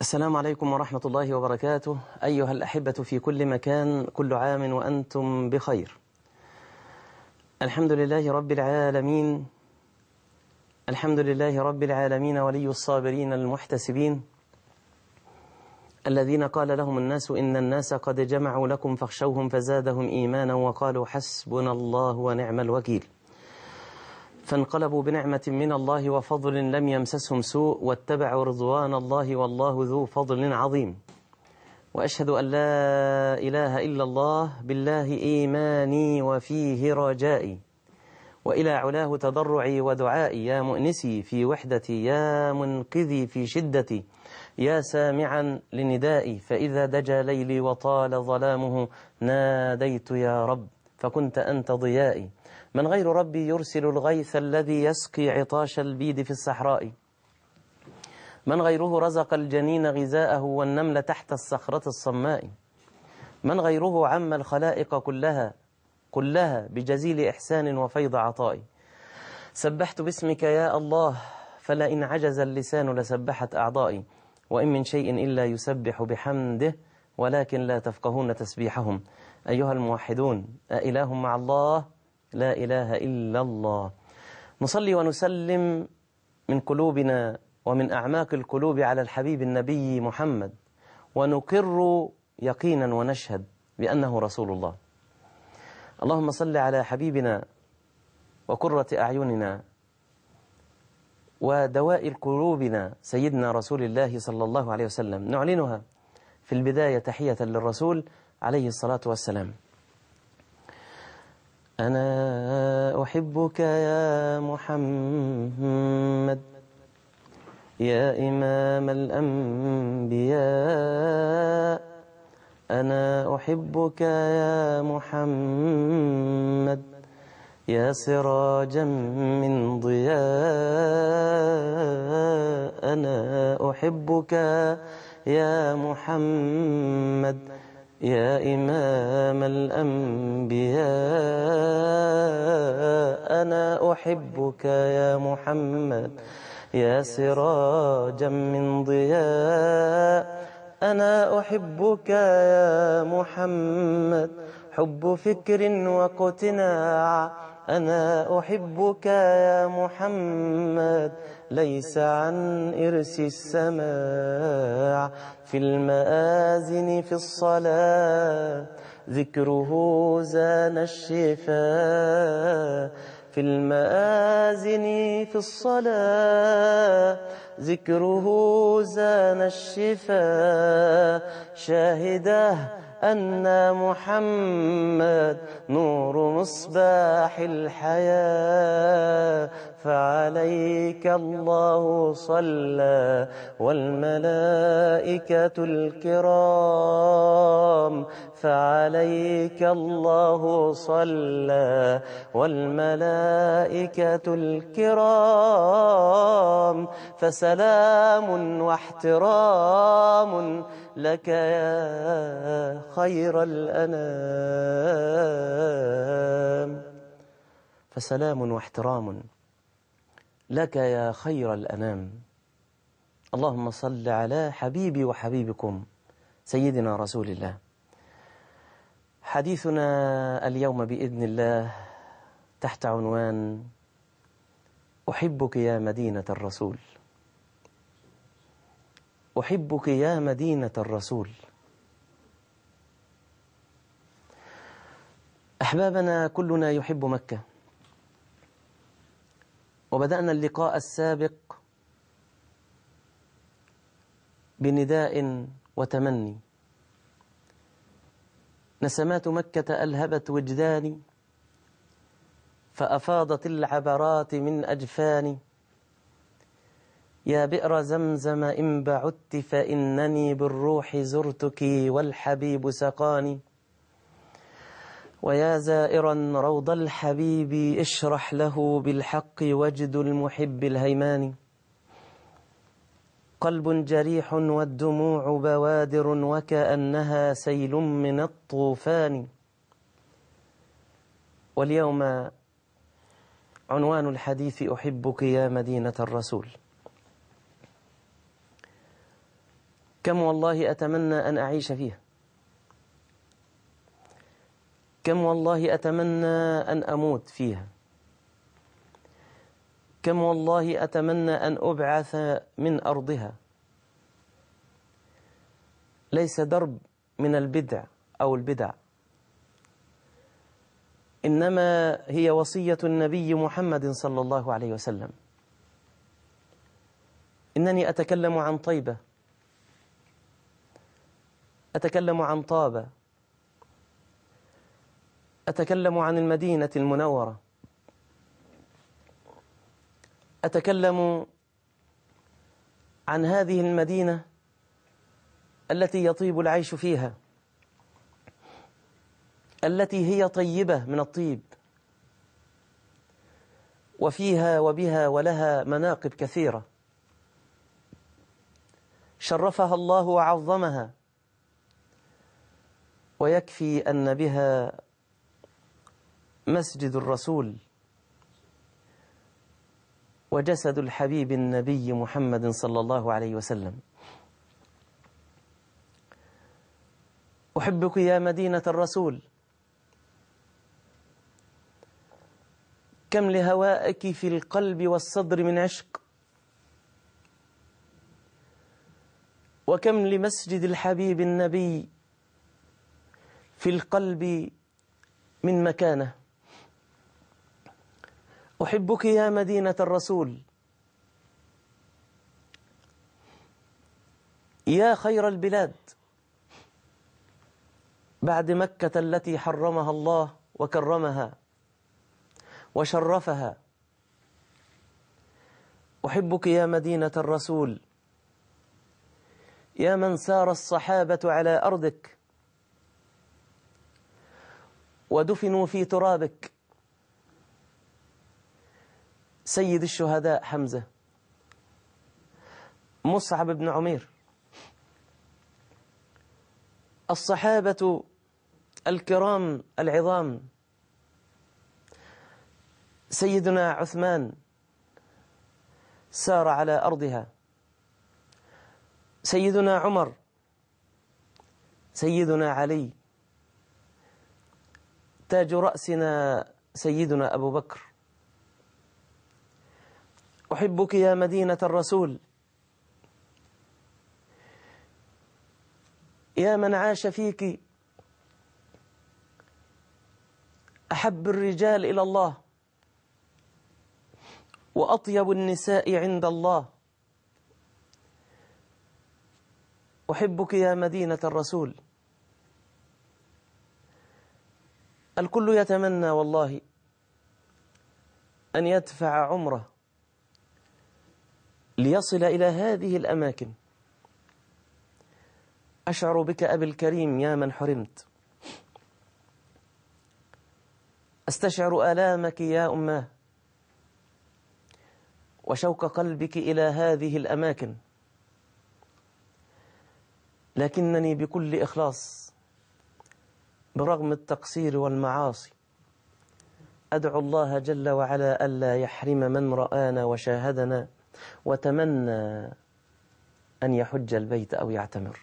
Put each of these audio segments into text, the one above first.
السلام عليكم ورحمة الله وبركاته أيها الأحبة في كل مكان كل عام وأنتم بخير الحمد لله رب العالمين الحمد لله رب العالمين ولي الصابرين المحتسبين الذين قال لهم الناس إن الناس قد جمعوا لكم فاخشوهم فزادهم إيمانا وقالوا حسبنا الله ونعم الوكيل فانقلبوا بنعمة من الله وفضل لم يمسسهم سوء واتبعوا رضوان الله والله ذو فضل عظيم وأشهد أن لا إله إلا الله بالله إيماني وفيه رجائي وإلى علاه تضرعي ودعائي يا مؤنسي في وحدتي يا منقذي في شدتي يا سامعا لندائي فإذا دجى ليلي وطال ظلامه ناديت يا رب فكنت أنت ضيائي من غير ربي يرسل الغيث الذي يسقي عطاش البيد في الصحراء من غيره رزق الجنين غذاءه والنمل تحت الصخرة الصماء من غيره عم الخلائق كلها كلها بجزيل إحسان وفيض عطاء سبحت باسمك يا الله فلئن عجز اللسان لسبحت أعضائي وإن من شيء إلا يسبح بحمده ولكن لا تفقهون تسبيحهم أيها الموحدون أإله مع الله لا إله إلا الله نصلي ونسلم من قلوبنا ومن أعماق القلوب على الحبيب النبي محمد ونقر يقينا ونشهد بأنه رسول الله اللهم صل على حبيبنا وقرة أعيننا ودواء قلوبنا سيدنا رسول الله صلى الله عليه وسلم نعلنها في البداية تحية للرسول عليه الصلاة والسلام أنا أحبك يا محمد يا إمام الأنبياء أنا أحبك يا محمد يا سراجا من ضياء أنا أحبك يا محمد يا إمام الأنبياء أنا أحبك يا محمد يا سراجا من ضياء أنا أحبك يا محمد حب فكر واقتناع أنا أحبك يا محمد ليس عن إرس السماع في المآذن في الصلاة ذكره زان الشفاء في المآذن في الصلاة ذكره زان الشفاء شاهده أن محمد نور مصباح الحياة فعليك الله صلى والملائكة الكرام فعليك الله صلى والملائكة الكرام فسلام واحترام لك يا خير الأنام فسلام واحترام لك يا خير الأنام اللهم صل على حبيبي وحبيبكم سيدنا رسول الله حديثنا اليوم بإذن الله تحت عنوان أحبك يا مدينة الرسول أحبك يا مدينة الرسول أحبابنا كلنا يحب مكة وبدأنا اللقاء السابق بنداء وتمني نسمات مكة ألهبت وجداني فأفاضت العبرات من أجفاني يا بئر زمزم إن بعدت فإنني بالروح زرتك والحبيب سقاني ويا زائرا روض الحبيب اشرح له بالحق وجد المحب الهيمان قلب جريح والدموع بوادر وكأنها سيل من الطوفان واليوم عنوان الحديث أحبك يا مدينة الرسول كم والله أتمنى أن أعيش فيها كم والله أتمنى أن أموت فيها كم والله أتمنى أن أبعث من أرضها ليس درب من البدع أو البدع إنما هي وصية النبي محمد صلى الله عليه وسلم إنني أتكلم عن طيبة أتكلم عن طابة أتكلم عن المدينة المنورة أتكلم عن هذه المدينة التي يطيب العيش فيها التي هي طيبة من الطيب وفيها وبها ولها مناقب كثيرة شرفها الله وعظمها ويكفي أن بها مسجد الرسول وجسد الحبيب النبي محمد صلى الله عليه وسلم أحبك يا مدينة الرسول كم لهوائك في القلب والصدر من عشق وكم لمسجد الحبيب النبي في القلب من مكانه أحبك يا مدينة الرسول يا خير البلاد بعد مكة التي حرمها الله وكرمها وشرفها أحبك يا مدينة الرسول يا من سار الصحابة على أرضك ودفنوا في ترابك سيد الشهداء حمزة مصعب بن عمير الصحابة الكرام العظام سيدنا عثمان سار على أرضها سيدنا عمر سيدنا علي تاج رأسنا سيدنا أبو بكر أحبك يا مدينة الرسول يا من عاش فيك أحب الرجال إلى الله وأطيب النساء عند الله أحبك يا مدينة الرسول الكل يتمنى والله أن يدفع عمره ليصل إلى هذه الأماكن أشعر بك أبي الكريم يا من حرمت أستشعر آلامك يا أماه وشوق قلبك إلى هذه الأماكن لكنني بكل إخلاص برغم التقصير والمعاصي أدعو الله جل وعلا ألا يحرم من رآنا وشاهدنا وتمنى أن يحج البيت أو يعتمر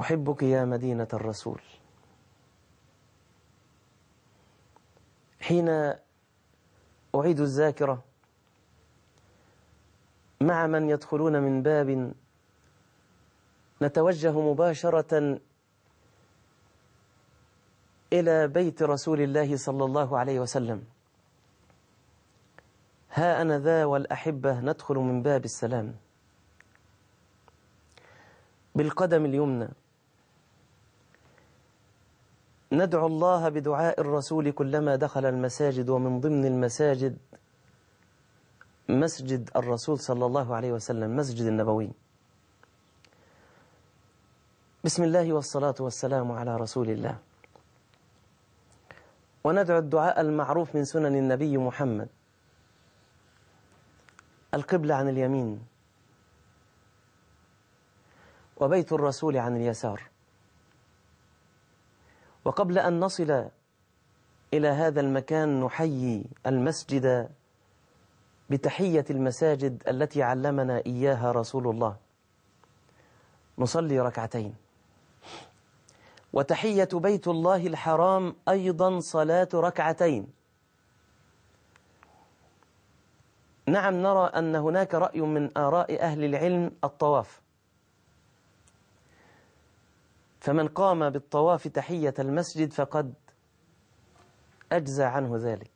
أحبك يا مدينة الرسول حين أعيد الذاكرة مع من يدخلون من باب نتوجه مباشرة إلى بيت رسول الله صلى الله عليه وسلم ها أنا ذا والأحبة ندخل من باب السلام بالقدم اليمنى ندعو الله بدعاء الرسول كلما دخل المساجد ومن ضمن المساجد مسجد الرسول صلى الله عليه وسلم مسجد النبوي بسم الله والصلاة والسلام على رسول الله وندعو الدعاء المعروف من سنن النبي محمد القبلة عن اليمين وبيت الرسول عن اليسار وقبل أن نصل إلى هذا المكان نحيي المسجد بتحية المساجد التي علمنا إياها رسول الله نصلي ركعتين وتحية بيت الله الحرام أيضا صلاة ركعتين نعم نرى أن هناك رأي من آراء أهل العلم الطواف فمن قام بالطواف تحية المسجد فقد أجزى عنه ذلك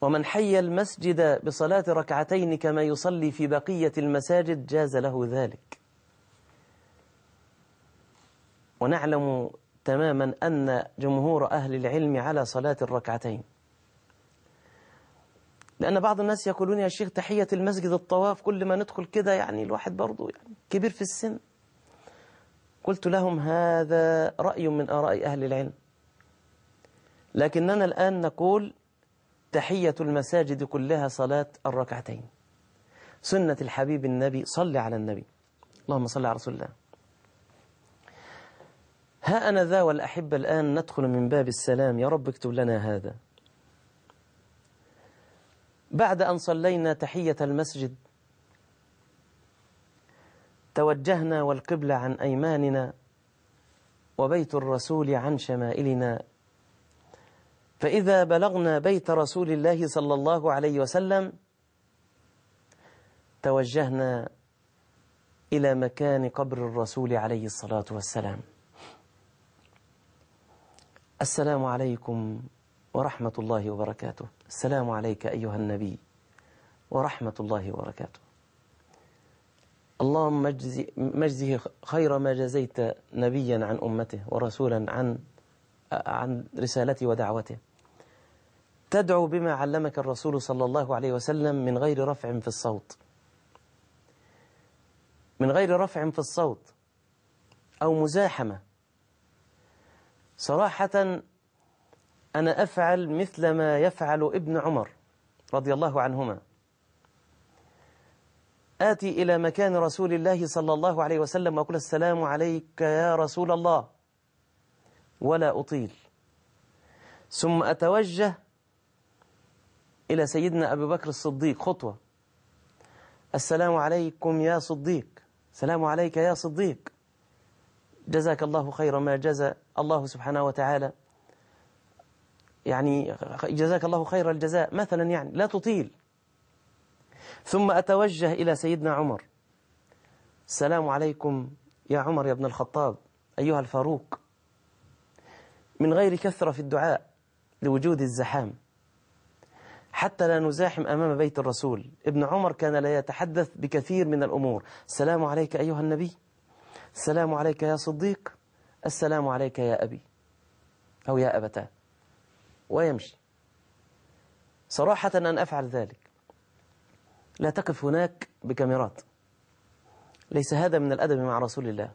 ومن حي المسجد بصلاة ركعتين كما يصلي في بقية المساجد جاز له ذلك ونعلم تماما أن جمهور أهل العلم على صلاة الركعتين لأن بعض الناس يقولون يا شيخ تحية المسجد الطواف كل ما ندخل كده يعني الواحد برضه يعني كبير في السن قلت لهم هذا رأي من آراء أهل العلم لكننا الآن نقول تحية المساجد كلها صلاة الركعتين سنة الحبيب النبي صل على النبي اللهم صل على رسول الله ها أنا ذا والأحبة الآن ندخل من باب السلام يا رب اكتب لنا هذا بعد أن صلينا تحية المسجد توجهنا والقبلة عن أيماننا وبيت الرسول عن شمائلنا فإذا بلغنا بيت رسول الله صلى الله عليه وسلم توجهنا إلى مكان قبر الرسول عليه الصلاة والسلام السلام عليكم ورحمة الله وبركاته السلام عليك أيها النبي ورحمة الله وبركاته اللهم مجزه خير ما جزيت نبيا عن أمته ورسولا عن عن رسالته ودعوته تدعو بما علمك الرسول صلى الله عليه وسلم من غير رفع في الصوت من غير رفع في الصوت أو مزاحمة صراحة أنا أفعل مثل ما يفعل ابن عمر رضي الله عنهما آتي إلى مكان رسول الله صلى الله عليه وسلم وأقول السلام عليك يا رسول الله ولا أطيل ثم أتوجه إلى سيدنا أبي بكر الصديق خطوة السلام عليكم يا صديق سلام عليك يا صديق جزاك الله خير ما جزى الله سبحانه وتعالى يعني جزاك الله خير الجزاء مثلا يعني لا تطيل ثم أتوجه إلى سيدنا عمر السلام عليكم يا عمر يا ابن الخطاب أيها الفاروق من غير كثرة في الدعاء لوجود الزحام حتى لا نزاحم أمام بيت الرسول ابن عمر كان لا يتحدث بكثير من الأمور السلام عليك أيها النبي السلام عليك يا صديق السلام عليك يا أبي أو يا أبتاه ويمشي صراحة أن أفعل ذلك لا تقف هناك بكاميرات ليس هذا من الأدب مع رسول الله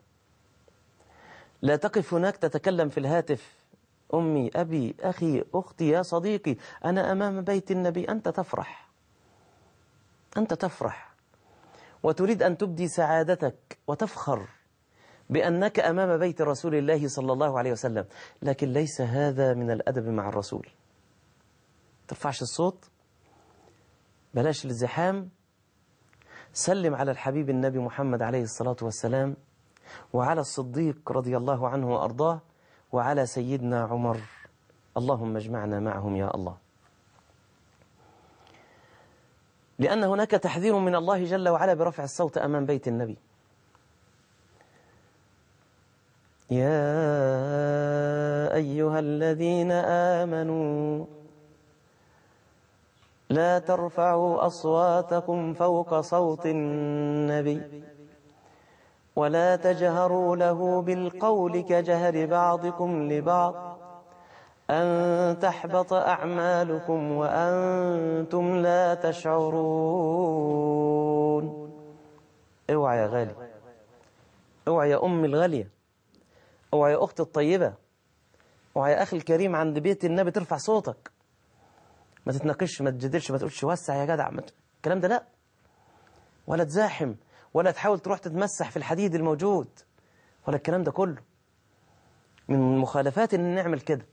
لا تقف هناك تتكلم في الهاتف أمي أبي أخي أختي يا صديقي أنا أمام بيت النبي أنت تفرح أنت تفرح وتريد أن تبدي سعادتك وتفخر بأنك أمام بيت رسول الله صلى الله عليه وسلم لكن ليس هذا من الأدب مع الرسول ترفعش الصوت بلاش الزحام سلم على الحبيب النبي محمد عليه الصلاة والسلام وعلى الصديق رضي الله عنه وأرضاه وعلى سيدنا عمر اللهم اجمعنا معهم يا الله لأن هناك تحذير من الله جل وعلا برفع الصوت أمام بيت النبي يا أيها الذين آمنوا لا ترفعوا أصواتكم فوق صوت النبي ولا تجهروا له بالقول كجهر بعضكم لبعض أن تحبط أعمالكم وأنتم لا تشعرون اوعى يا غالي اوعى يا أم الغالية اوعى يا اختي الطيبة اوعى يا اخي الكريم عند بيت النبي ترفع صوتك ما تتناقش ما تجادلش ما تقولش وسع يا جدع الكلام ده لا ولا تزاحم ولا تحاول تروح تتمسح في الحديد الموجود ولا الكلام ده كله من مخالفات ان نعمل كده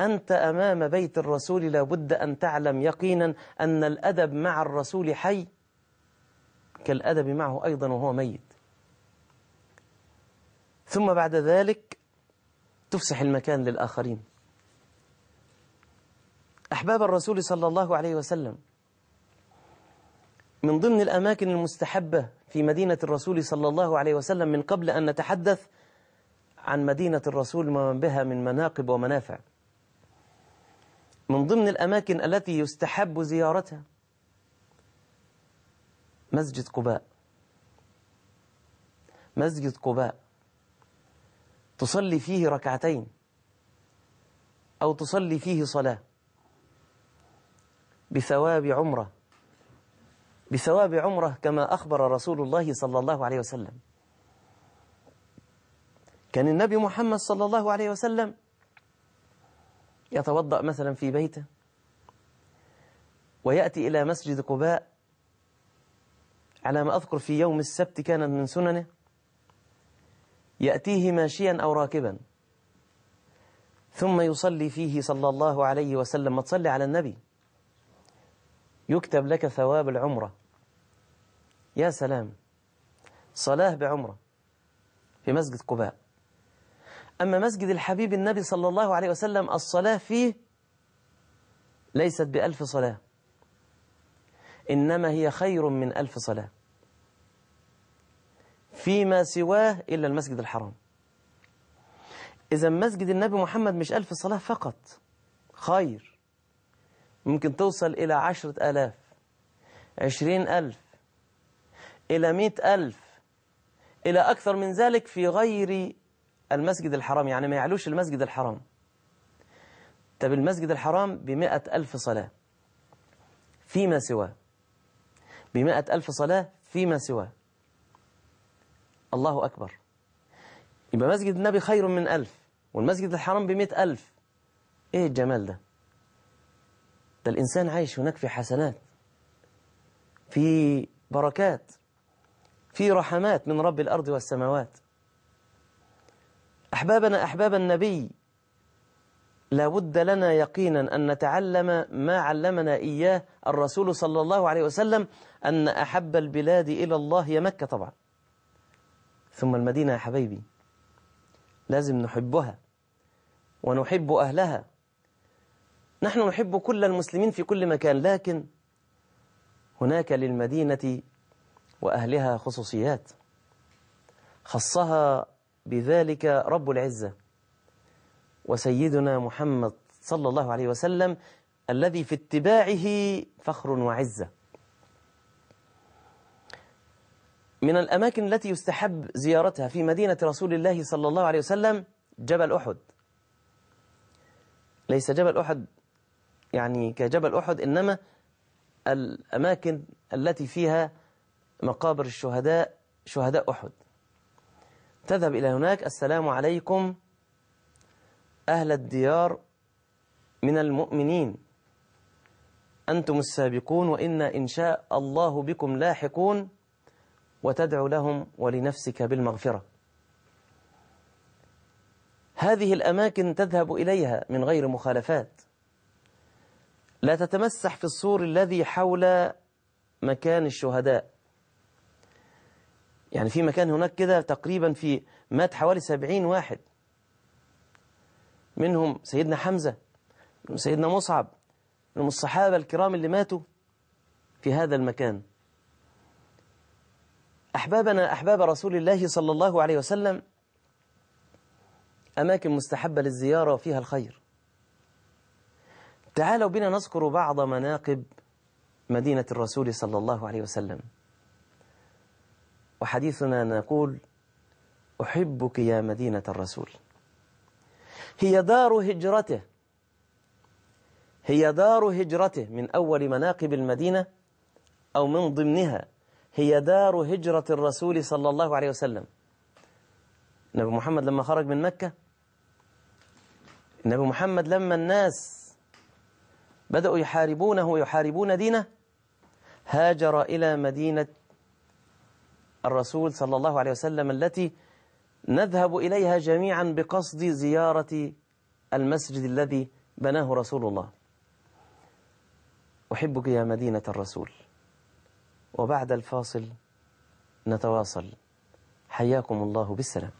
أنت أمام بيت الرسول لابد أن تعلم يقينا أن الأدب مع الرسول حي كالأدب معه أيضا وهو ميت ثم بعد ذلك تفسح المكان للآخرين أحباب الرسول صلى الله عليه وسلم من ضمن الأماكن المستحبة في مدينة الرسول صلى الله عليه وسلم من قبل أن نتحدث عن مدينة الرسول ومن بها من مناقب ومنافع من ضمن الأماكن التي يستحب زيارتها مسجد قباء مسجد قباء تصلي فيه ركعتين أو تصلي فيه صلاة بثواب عمرة بثواب عمرة كما أخبر رسول الله صلى الله عليه وسلم كان النبي محمد صلى الله عليه وسلم يتوضأ مثلا في بيته ويأتي إلى مسجد قباء على ما أذكر في يوم السبت كان من سننه يأتيه ماشيا أو راكبا ثم يصلي فيه صلى الله عليه وسلم ما تصلي على النبي يكتب لك ثواب العمرة يا سلام صلاة بعمرة في مسجد قباء أما مسجد الحبيب النبي صلى الله عليه وسلم الصلاة فيه ليست بألف صلاة إنما هي خير من ألف صلاة فيما سواه إلا المسجد الحرام إذا مسجد النبي محمد مش ألف صلاة فقط خير ممكن توصل إلى عشرة ألاف عشرين ألف إلى مئة ألف إلى أكثر من ذلك في غير المسجد الحرام يعني ما يعلوش المسجد الحرام طب المسجد الحرام بمئة ألف صلاة فيما سواه بمئة ألف صلاة فيما سواه الله أكبر يبقى مسجد النبي خير من ألف والمسجد الحرام بمئة ألف إيه الجمال ده ده الإنسان عايش هناك في حسنات في بركات في رحمات من رب الأرض والسماوات أحبابنا أحباب النبي لا بد لنا يقينا أن نتعلم ما علمنا إياه الرسول صلى الله عليه وسلم أن أحب البلاد إلى الله هي مكة طبعا ثم المدينة يا حبيبي لازم نحبها ونحب أهلها نحن نحب كل المسلمين في كل مكان لكن هناك للمدينة وأهلها خصوصيات خصها بذلك رب العزة وسيدنا محمد صلى الله عليه وسلم الذي في اتباعه فخر وعزة من الأماكن التي يستحب زيارتها في مدينة رسول الله صلى الله عليه وسلم جبل أحد ليس جبل أحد يعني كجبل أحد إنما الأماكن التي فيها مقابر الشهداء شهداء أحد تذهب إلى هناك السلام عليكم أهل الديار من المؤمنين أنتم السابقون وإنا إن شاء الله بكم لاحقون وتدعو لهم ولنفسك بالمغفرة هذه الأماكن تذهب إليها من غير مخالفات لا تتمسح في السور الذي حول مكان الشهداء يعني في مكان هناك كده تقريبا في مات حوالي سبعين واحد منهم سيدنا حمزة سيدنا مصعب من الصحابة الكرام اللي ماتوا في هذا المكان أحبابنا أحباب رسول الله صلى الله عليه وسلم أماكن مستحبة للزيارة وفيها الخير تعالوا بنا نذكر بعض مناقب مدينة الرسول صلى الله عليه وسلم وحديثنا نقول أحبك يا مدينة الرسول هي دار هجرته هي دار هجرته من أول مناقب المدينة أو من ضمنها هي دار هجرة الرسول صلى الله عليه وسلم نبي محمد لما خرج من مكة نبي محمد لما الناس بدأوا يحاربونه ويحاربون دينه هاجر إلى مدينة الرسول صلى الله عليه وسلم التي نذهب إليها جميعا بقصد زيارة المسجد الذي بناه رسول الله أحبك يا مدينة الرسول وبعد الفاصل نتواصل حياكم الله بالسلام